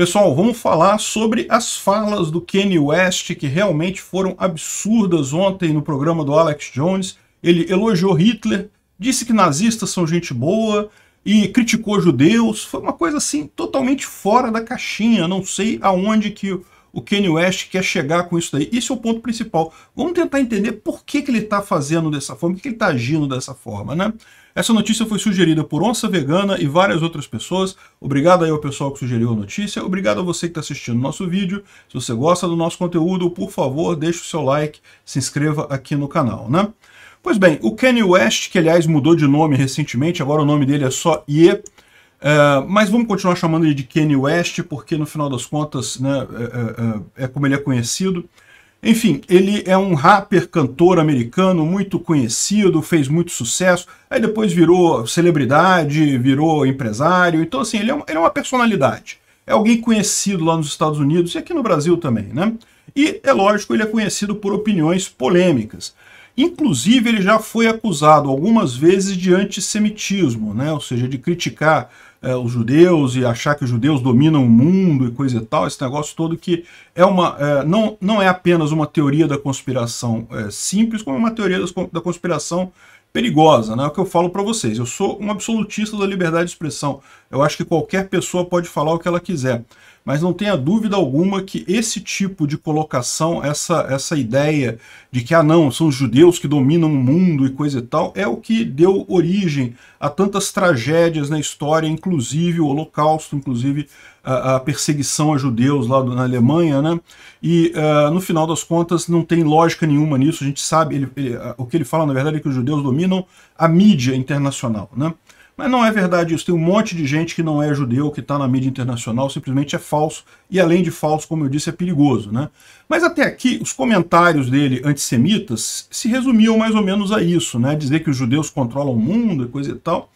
Pessoal, vamos falar sobre as falas do Kanye West, que realmente foram absurdas ontem no programa do Alex Jones. Ele elogiou Hitler, disse que nazistas são gente boa e criticou judeus. Foi uma coisa assim totalmente fora da caixinha. Não sei aonde que o Kanye West quer chegar com isso daí. Esse é o ponto principal. Vamos tentar entender por que, que ele está fazendo dessa forma, por que, que ele está agindo dessa forma, né? Essa notícia foi sugerida por Onça Vegana e várias outras pessoas. Obrigado aí ao pessoal que sugeriu a notícia. Obrigado a você que está assistindo o nosso vídeo. Se você gosta do nosso conteúdo, por favor, deixe o seu like, se inscreva aqui no canal, né? Pois bem, o Kanye West, que aliás mudou de nome recentemente, agora o nome dele é só Ye, uh, mas vamos continuar chamando ele de Kanye West, porque no final das contas né, é, é, é, é como ele é conhecido. Enfim, ele é um rapper, cantor americano muito conhecido, fez muito sucesso, aí depois virou celebridade, virou empresário, então assim, ele é, uma, ele é uma personalidade. É alguém conhecido lá nos Estados Unidos e aqui no Brasil também, né? E, é lógico, ele é conhecido por opiniões polêmicas. Inclusive, ele já foi acusado algumas vezes de antissemitismo, né? ou seja, de criticar eh, os judeus e achar que os judeus dominam o mundo e coisa e tal, esse negócio todo que é uma, eh, não, não é apenas uma teoria da conspiração eh, simples, como é uma teoria da conspiração perigosa, né? É o que eu falo para vocês. Eu sou um absolutista da liberdade de expressão. Eu acho que qualquer pessoa pode falar o que ela quiser mas não tenha dúvida alguma que esse tipo de colocação, essa, essa ideia de que, ah não, são os judeus que dominam o mundo e coisa e tal, é o que deu origem a tantas tragédias na história, inclusive o holocausto, inclusive a, a perseguição a judeus lá na Alemanha, né? E uh, no final das contas não tem lógica nenhuma nisso, a gente sabe, ele, ele, o que ele fala na verdade é que os judeus dominam a mídia internacional, né? Mas não é verdade isso. Tem um monte de gente que não é judeu, que está na mídia internacional, simplesmente é falso. E além de falso, como eu disse, é perigoso. Né? Mas até aqui, os comentários dele antissemitas se resumiam mais ou menos a isso, né? dizer que os judeus controlam o mundo, e coisa e tal.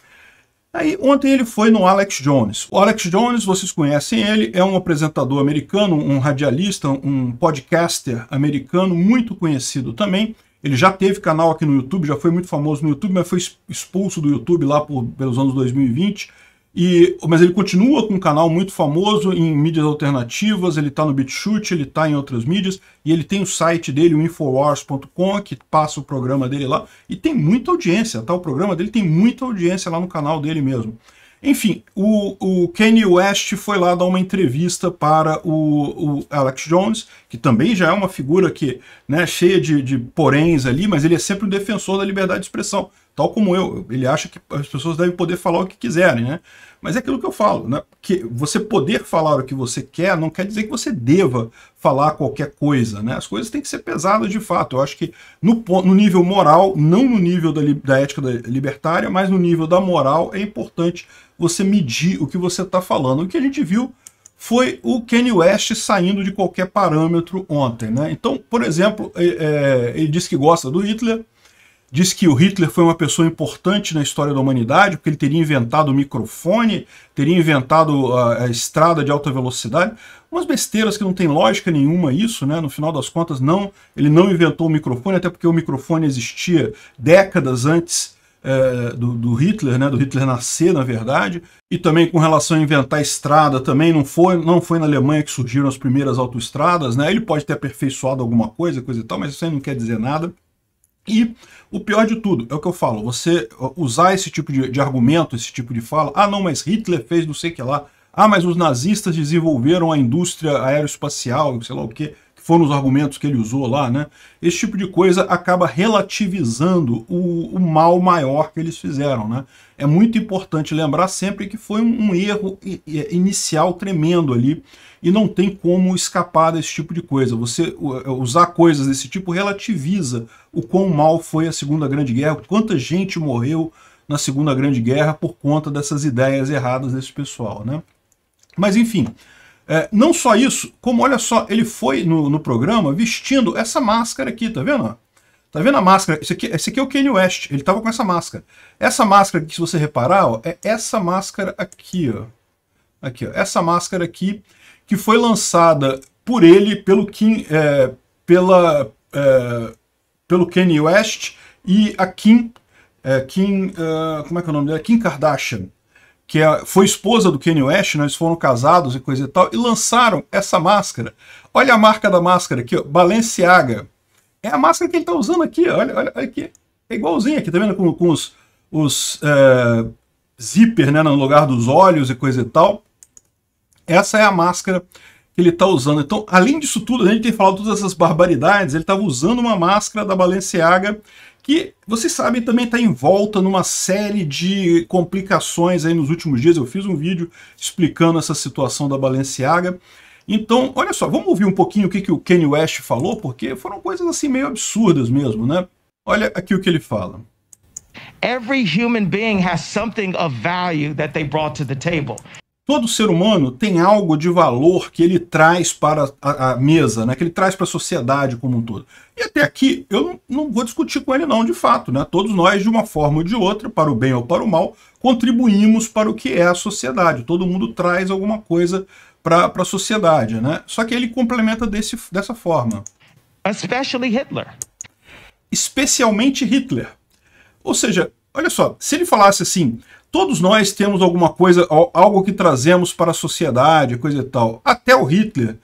Aí, ontem ele foi no Alex Jones. O Alex Jones, vocês conhecem ele, é um apresentador americano, um radialista, um podcaster americano muito conhecido também. Ele já teve canal aqui no YouTube, já foi muito famoso no YouTube, mas foi expulso do YouTube lá por, pelos anos 2020. E, mas ele continua com um canal muito famoso em mídias alternativas, ele está no BitChute, ele está em outras mídias, e ele tem o site dele, o Infowars.com, que passa o programa dele lá, e tem muita audiência, tá? O programa dele tem muita audiência lá no canal dele mesmo. Enfim, o, o Kanye West foi lá dar uma entrevista para o, o Alex Jones, que também já é uma figura que, né, cheia de, de poréns ali, mas ele é sempre um defensor da liberdade de expressão. Tal como eu, ele acha que as pessoas devem poder falar o que quiserem, né? Mas é aquilo que eu falo, né? Que você poder falar o que você quer não quer dizer que você deva falar qualquer coisa, né? As coisas têm que ser pesadas de fato. Eu acho que no, no nível moral, não no nível da, da ética da libertária, mas no nível da moral, é importante você medir o que você está falando. O que a gente viu foi o Kanye West saindo de qualquer parâmetro ontem. Né? Então, por exemplo, ele, é, ele disse que gosta do Hitler, diz que o Hitler foi uma pessoa importante na história da humanidade, porque ele teria inventado o microfone, teria inventado a, ah, a estrada de alta velocidade. Umas besteiras que não tem lógica nenhuma isso, né? No final das contas, não, ele não inventou o microfone, até porque o microfone existia décadas antes é, do, do, Hitler, né, do Hitler nascer, na verdade, e também com relação a inventar estrada, também não foi, não foi na Alemanha que surgiram as primeiras autoestradas, né, ele pode ter aperfeiçoado alguma coisa, coisa e tal, mas isso aí não quer dizer nada. E o pior de tudo, é o que eu falo, você usar esse tipo de, de argumento, esse tipo de fala, ah não, mas Hitler fez não sei o que lá, ah, mas os nazistas desenvolveram a indústria aeroespacial, sei lá o que foram os argumentos que ele usou lá, né? Esse tipo de coisa acaba relativizando o, o mal maior que eles fizeram, né? É muito importante lembrar sempre que foi um, um erro inicial tremendo ali e não tem como escapar desse tipo de coisa. Você é, usar coisas desse tipo relativiza o quão mal foi a Segunda Grande Guerra, quanta gente morreu na Segunda Grande Guerra por conta dessas ideias erradas desse pessoal, né? Mas enfim, é, não só isso, como olha só, ele foi no, no programa vestindo essa máscara aqui, tá vendo? Tá vendo a máscara? Esse aqui, esse aqui é o Kanye West, ele tava com essa máscara. Essa máscara que se você reparar, ó, é essa máscara aqui, ó. Aqui, ó. Essa máscara aqui, que foi lançada por ele, pelo Kim, é, pela, é, pelo Kanye West e a Kim, é, Kim, uh, como é que é o nome dela? Kim Kardashian que é, foi esposa do Kanye West, né, eles foram casados e coisa e tal, e lançaram essa máscara. Olha a marca da máscara aqui, ó, Balenciaga. É a máscara que ele está usando aqui, olha, olha, olha aqui. É igualzinho aqui, tá vendo? Com, com os, os é, zíper né, no lugar dos olhos e coisa e tal. Essa é a máscara que ele está usando. Então, além disso tudo, a gente tem falado todas essas barbaridades, ele estava usando uma máscara da Balenciaga que vocês sabem também está em volta numa série de complicações aí nos últimos dias. Eu fiz um vídeo explicando essa situação da Balenciaga. Então, olha só, vamos ouvir um pouquinho o que, que o Kanye West falou, porque foram coisas assim meio absurdas mesmo, né? Olha aqui o que ele fala. Every human being has something of value that they brought to the table. Todo ser humano tem algo de valor que ele traz para a, a mesa, né? que ele traz para a sociedade como um todo. E até aqui eu não, não, vou discutir com ele, não, de fato. Né? Todos nós, de uma forma ou de outra, para o bem ou para o mal, contribuímos para o que é a sociedade. Todo mundo traz alguma coisa para a sociedade. Né? Só que ele complementa desse, dessa forma. Especially Hitler. Especialmente Hitler. Ou seja, olha só, se ele falasse assim, Todos nós temos alguma coisa, algo que trazemos para a sociedade, coisa e tal. Até o Hitler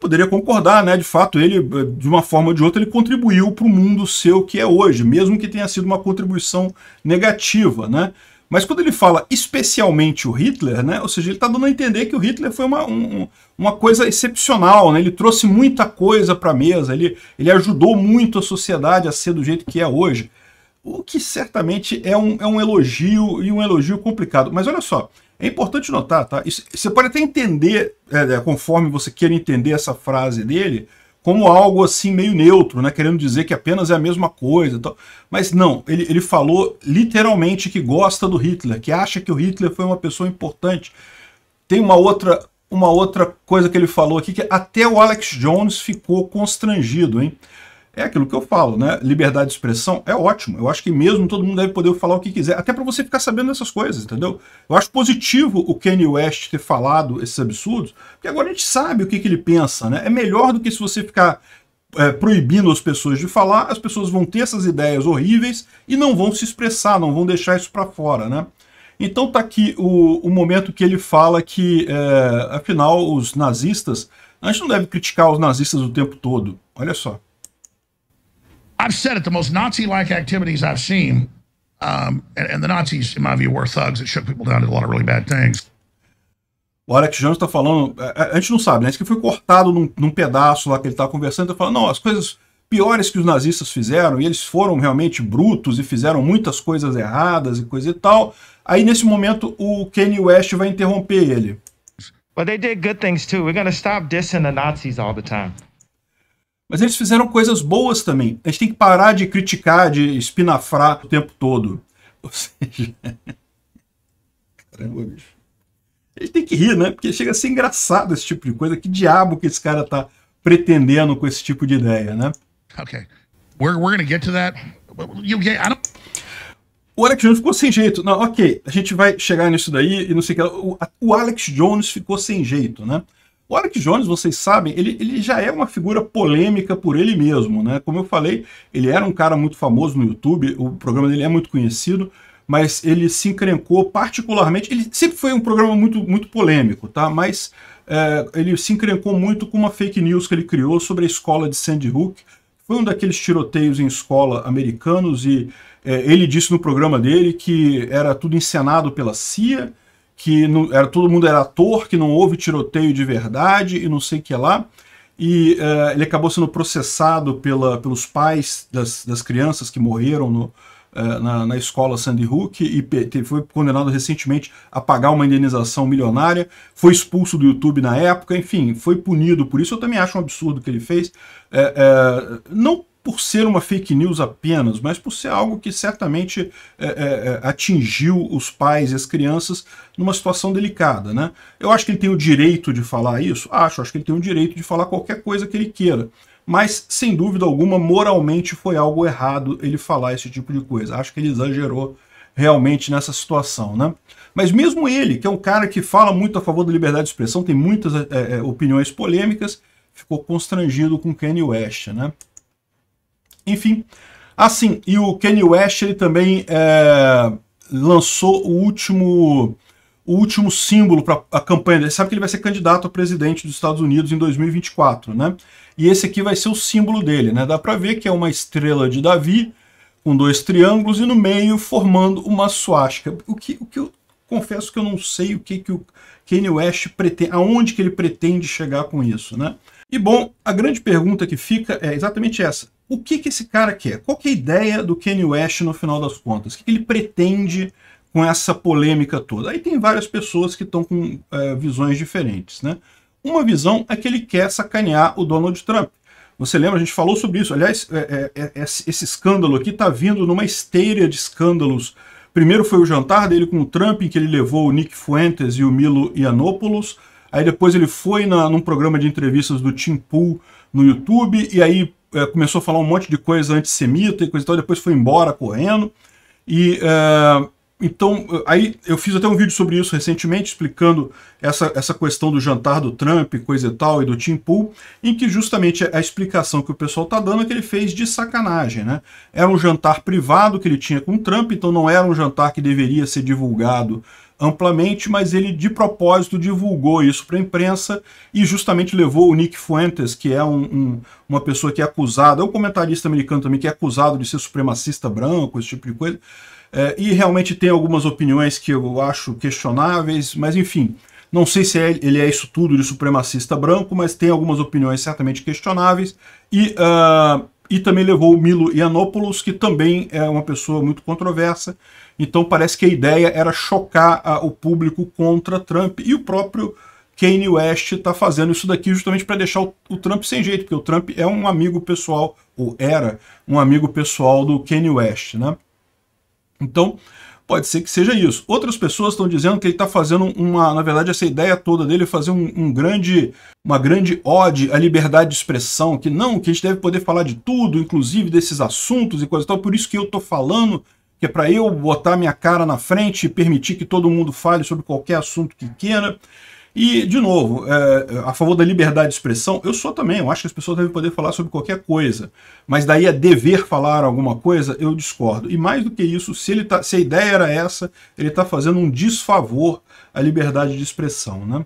poderia concordar, né? De fato, ele, de uma forma ou de outra, ele contribuiu para o mundo seu que é hoje, mesmo que tenha sido uma contribuição negativa, né? Mas quando ele fala especialmente o Hitler, né? Ou seja, ele está dando a entender que o Hitler foi uma, um, uma coisa excepcional, né? Ele trouxe muita coisa para a mesa, ele, ele ajudou muito a sociedade a ser do jeito que é hoje o que certamente é um, é um elogio e um elogio complicado. Mas olha só, é importante notar, tá? Isso, você pode até entender, é, é conforme você queira entender essa frase dele, como algo assim meio neutro, né? Querendo dizer que apenas é a mesma coisa. Tal. Mas não, ele, ele falou literalmente que gosta do Hitler, que acha que o Hitler foi uma pessoa importante. Tem uma outra, uma outra coisa que ele falou aqui, que até o Alex Jones ficou constrangido, hein? É aquilo que eu falo, né? Liberdade de expressão é ótimo. Eu acho que mesmo todo mundo deve poder falar o que quiser, até para você ficar sabendo dessas coisas, entendeu? Eu acho positivo o Kanye West ter falado esses absurdos, porque agora a gente sabe o que, que ele pensa, né? É melhor do que se você ficar é, proibindo as pessoas de falar, as pessoas vão ter essas ideias horríveis e não vão se expressar, não vão deixar isso para fora, né? Então tá aqui o, o momento que ele fala que, é, afinal, os nazistas... A gente não deve criticar os nazistas o tempo todo. Olha só. I've said it, the most Nazi-like activities I've seen, um, and, and, the Nazis, in my view, were thugs that shook people down, did a lot of really bad things. O Alex Jones está falando, é, é, a, gente não sabe, né? Isso que foi cortado num, num pedaço lá que ele estava tá conversando, está falando, não, as coisas piores que os nazistas fizeram, e eles foram realmente brutos e fizeram muitas coisas erradas e coisa e tal. Aí nesse momento o Kanye West vai interromper ele. But they did good things too. We're going to stop dissing the Nazis all the time. Mas eles fizeram coisas boas também. A gente tem que parar de criticar, de espinafrar o tempo todo. Ou seja. Caramba, bicho. A gente tem que rir, né? Porque chega a ser engraçado esse tipo de coisa. Que diabo que esse cara tá pretendendo com esse tipo de ideia, né? Ok. We're, we're gonna get to that. You, I don't... O Alex Jones ficou sem jeito. Não, ok, a gente vai chegar nisso daí e não sei o que. O, o Alex Jones ficou sem jeito, né? O Alex Jones, vocês sabem, ele, ele já é uma figura polêmica por ele mesmo, né? Como eu falei, ele era um cara muito famoso no YouTube, o programa dele é muito conhecido, mas ele se encrencou particularmente. Ele sempre foi um programa muito, muito polêmico, tá? Mas é, ele se encrencou muito com uma fake news que ele criou sobre a escola de Sandy Hook. Foi um daqueles tiroteios em escola americanos e é, ele disse no programa dele que era tudo encenado pela CIA que não, era, todo mundo era ator, que não houve tiroteio de verdade e não sei o que lá. E uh, ele acabou sendo processado pela, pelos pais das, das crianças que morreram no, uh, na, na, escola Sandy Hook e foi condenado recentemente a pagar uma indenização milionária, foi expulso do YouTube na época, enfim, foi punido por isso. Eu também acho um absurdo o que ele fez. Uh, não por ser uma fake news apenas, mas por ser algo que certamente é, é, é, atingiu os pais e as crianças numa situação delicada. Né? Eu acho que ele tem o direito de falar isso? Acho, acho que ele tem o direito de falar qualquer coisa que ele queira. Mas, sem dúvida alguma, moralmente foi algo errado ele falar esse tipo de coisa. Acho que ele exagerou realmente nessa situação, né? Mas mesmo ele, que é um cara que fala muito a favor da liberdade de expressão, tem muitas é, é opiniões polêmicas, ficou constrangido com Kanye West, né? Enfim, assim, e o Kanye West, ele também é, lançou o último o último símbolo para a campanha dele. Sabe que ele vai ser candidato a presidente dos Estados Unidos em 2024, né? E esse aqui vai ser o símbolo dele, né? Dá para ver que é uma estrela de Davi com dois triângulos e no meio formando uma suástica. O que, o que eu confesso que eu não sei o que, que o Kanye West pretende, aonde que ele pretende chegar com isso, né? E bom, a grande pergunta que fica é exatamente essa o que, que esse cara quer? Qual que é a ideia do Kanye West no final das contas? O que, que ele pretende com essa polêmica toda? Aí tem várias pessoas que estão com é, visões diferentes, né? Uma visão é que ele quer sacanear o Donald Trump. Você lembra, a gente falou sobre isso. Aliás, é, é, é esse escândalo aqui está vindo numa esteira de escândalos. Primeiro foi o jantar dele com o Trump, em que ele levou o Nick Fuentes e o Milo Yiannopoulos. Aí depois ele foi na, num programa de entrevistas do Tim Pool no YouTube, e aí é, começou a falar um monte de coisa antissemita e coisa e tal, depois foi embora correndo. E é, então, aí eu fiz até um vídeo sobre isso recentemente, explicando essa, essa questão do jantar do Trump, coisa e tal, e do Tim Pool, em que justamente a explicação que o pessoal está dando é que ele fez de sacanagem, né? Era um jantar privado que ele tinha com o Trump, então não era um jantar que deveria ser divulgado amplamente, mas ele de propósito divulgou isso para a imprensa e justamente levou o Nick Fuentes, que é um, um, uma pessoa que é acusada, é um comentarista americano também que é acusado de ser supremacista branco, esse tipo de coisa, é, e realmente tem algumas opiniões que eu acho questionáveis, mas enfim, não sei se é, ele é isso tudo de supremacista branco, mas tem algumas opiniões certamente questionáveis e... Uh, e também levou o Milo Yiannopoulos, que também é uma pessoa muito controversa. Então parece que a ideia era chocar a, o público contra Trump. E o próprio Kanye West está fazendo isso daqui justamente para deixar o, o, Trump sem jeito, porque o Trump é um amigo pessoal, ou era um amigo pessoal do Kanye West. Né? Então, Pode ser que seja isso. Outras pessoas estão dizendo que ele está fazendo uma, na verdade, essa ideia toda dele fazer um, um, grande, uma grande ode à liberdade de expressão, que não, que a gente deve poder falar de tudo, inclusive desses assuntos e coisa e tal. Por isso que eu estou falando que é para eu botar minha cara na frente e permitir que todo mundo fale sobre qualquer assunto que queira. E, de novo, é, a favor da liberdade de expressão, eu sou também, eu acho que as pessoas devem poder falar sobre qualquer coisa. Mas daí a é dever falar alguma coisa, eu discordo. E mais do que isso, se, ele tá, se a ideia era essa, ele está fazendo um desfavor à liberdade de expressão. Né?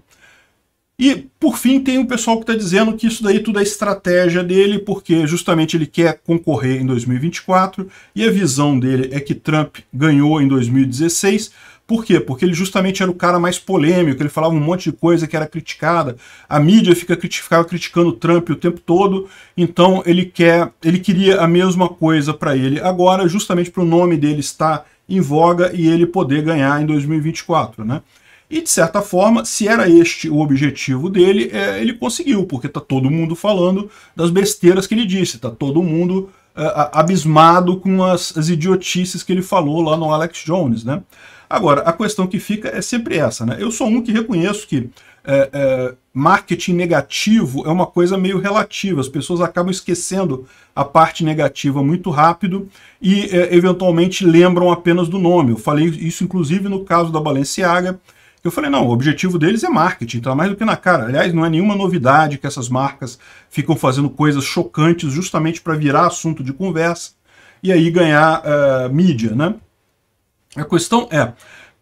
E, por fim, tem o pessoal que está dizendo que isso daí tudo é estratégia dele, porque justamente ele quer concorrer em 2024, e a visão dele é que Trump ganhou em 2016, por quê? Porque ele justamente era o cara mais polêmico, ele falava um monte de coisa que era criticada. A mídia fica, ficava criticando o Trump o tempo todo, então ele quer, ele queria a mesma coisa para ele agora, justamente para o nome dele estar em voga e ele poder ganhar em 2024, né? E, de certa forma, se era este o objetivo dele, é, ele conseguiu, porque está todo mundo falando das besteiras que ele disse, está todo mundo é, abismado com as, as idiotices que ele falou lá no Alex Jones, né? Agora, a questão que fica é sempre essa, né? Eu sou um que reconheço que é, é, marketing negativo é uma coisa meio relativa, as pessoas acabam esquecendo a parte negativa muito rápido e, é, eventualmente, lembram apenas do nome. Eu falei isso, inclusive, no caso da Balenciaga, eu falei, não, o objetivo deles é marketing, tá mais do que na cara. Aliás, não é nenhuma novidade que essas marcas ficam fazendo coisas chocantes justamente para virar assunto de conversa e aí ganhar uh, mídia, né? A questão é,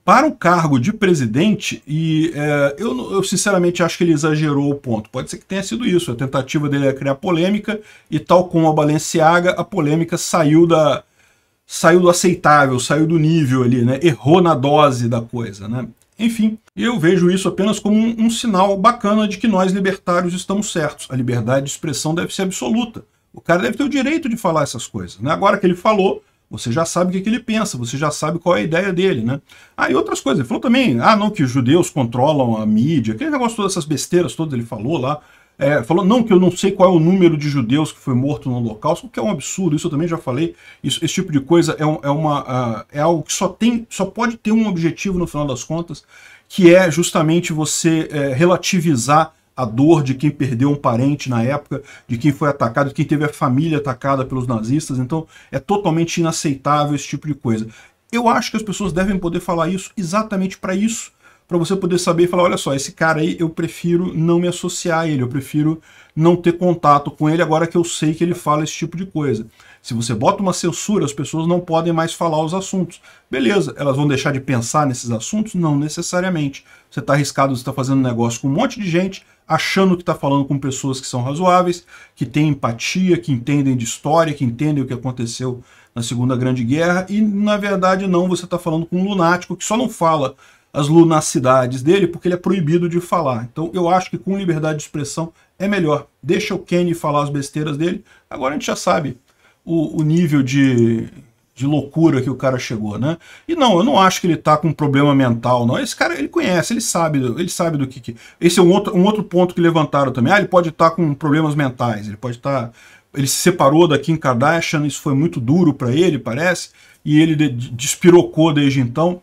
para o cargo de presidente, e é, eu, eu, sinceramente acho que ele exagerou o ponto. Pode ser que tenha sido isso. A tentativa dele é criar polêmica, e tal como a Balenciaga, a polêmica saiu da saiu do aceitável, saiu do nível ali, né? Errou na dose da coisa, né? Enfim, eu vejo isso apenas como um, um, sinal bacana de que nós libertários estamos certos. A liberdade de expressão deve ser absoluta. O cara deve ter o direito de falar essas coisas. Né? Agora que ele falou, você já sabe o que, é que, ele pensa, você já sabe qual é a ideia dele, né? Ah, e outras coisas. Ele falou também, ah, não, que os judeus controlam a mídia, aquele negócio, todas essas besteiras todas, ele falou lá. É, falou, não, que eu não sei qual é o número de judeus que foi morto no Holocausto, o que é um absurdo, isso eu também já falei. Isso, esse tipo de coisa é, um, é, uma, uh, é algo que só, tem, só pode ter um objetivo no final das contas, que é justamente você é, relativizar a dor de quem perdeu um parente na época, de quem foi atacado, de quem teve a família atacada pelos nazistas. Então é totalmente inaceitável esse tipo de coisa. Eu acho que as pessoas devem poder falar isso exatamente para isso, para você poder saber e falar, olha só, esse cara aí eu prefiro não me associar a ele, eu prefiro não ter contato com ele agora que eu sei que ele fala esse tipo de coisa. Se você bota uma censura, as pessoas não podem mais falar os assuntos. Beleza, elas vão deixar de pensar nesses assuntos? Não necessariamente. Você está arriscado, você está fazendo negócio com um monte de gente, achando que está falando com pessoas que são razoáveis, que têm empatia, que entendem de história, que entendem o que aconteceu na Segunda Grande Guerra, e na verdade não, você está falando com um lunático que só não fala as lunacidades dele porque ele é proibido de falar. Então eu acho que com liberdade de expressão é melhor. Deixa o Kenny falar as besteiras dele. Agora a gente já sabe o, o nível de, de loucura que o cara chegou, né? E não, eu não acho que ele tá com um problema mental, não. Esse cara, ele conhece, ele sabe, ele sabe do que, que... Esse é um outro, um outro ponto que levantaram também. Ah, ele pode estar tá com problemas mentais, ele pode estar... Tá... Ele se separou da Kim Kardashian, isso foi muito duro para ele, parece, e ele de, despirocou desde então.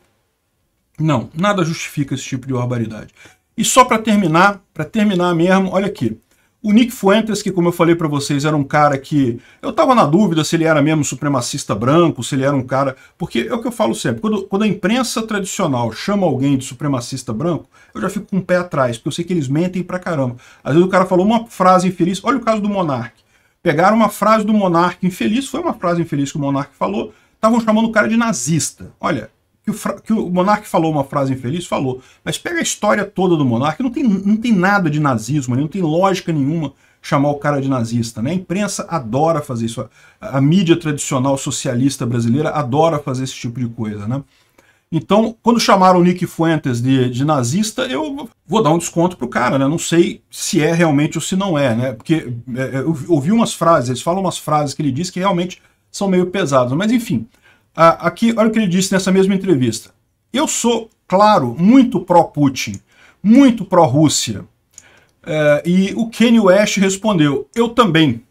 Não, nada justifica esse tipo de barbaridade. E só para terminar, para terminar mesmo, olha aqui. O Nick Fuentes, que como eu falei para vocês, era um cara que eu estava na dúvida se ele era mesmo supremacista branco, se ele era um cara... Porque é o que eu falo sempre, quando, quando a imprensa tradicional chama alguém de supremacista branco, eu já fico com o pé atrás, porque eu sei que eles mentem pra caramba. Às vezes o cara falou uma frase infeliz, olha o caso do Monark. Pegaram uma frase do Monark infeliz, foi uma frase infeliz que o Monark falou, estavam chamando o cara de nazista. Olha, que o, que o Monark falou uma frase infeliz, falou. Mas pega a história toda do Monark, não tem, não tem nada de nazismo, não tem lógica nenhuma chamar o cara de nazista. Né? A imprensa adora fazer isso. A, a mídia tradicional socialista brasileira adora fazer esse tipo de coisa. Né? Então, quando chamaram o Nick Fuentes de, de nazista, eu vou dar um desconto pro cara, né? Não sei se é realmente ou se não é, né? Porque é, é eu ouvi umas frases, eles falam umas frases que ele diz que realmente são meio pesadas. Mas, enfim, ah, aqui, olha o que ele disse nessa mesma entrevista. Eu sou, claro, muito pró-Putin, muito pró-Rússia. É, e o Kanye West respondeu, eu também.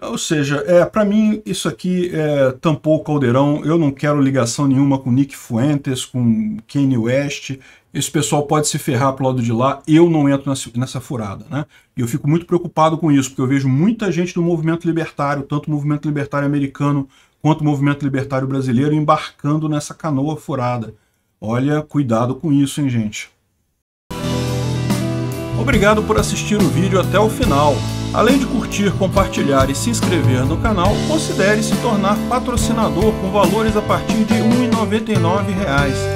Ou seja, é, eh, para mim isso aqui é, tampou o caldeirão, eu não quero ligação nenhuma com Nick Fuentes, com Kanye West, esse pessoal pode se ferrar pro lado de lá, eu não entro nessa furada, né? E eu fico muito preocupado com isso, porque eu vejo muita gente do movimento libertário, tanto o movimento libertário americano quanto o movimento libertário brasileiro embarcando nessa canoa furada. Olha, cuidado com isso, hein, gente. Obrigado por assistir o vídeo até o final. Além de curtir, compartilhar e se inscrever no canal, considere se tornar patrocinador com valores a partir de R$ 1,99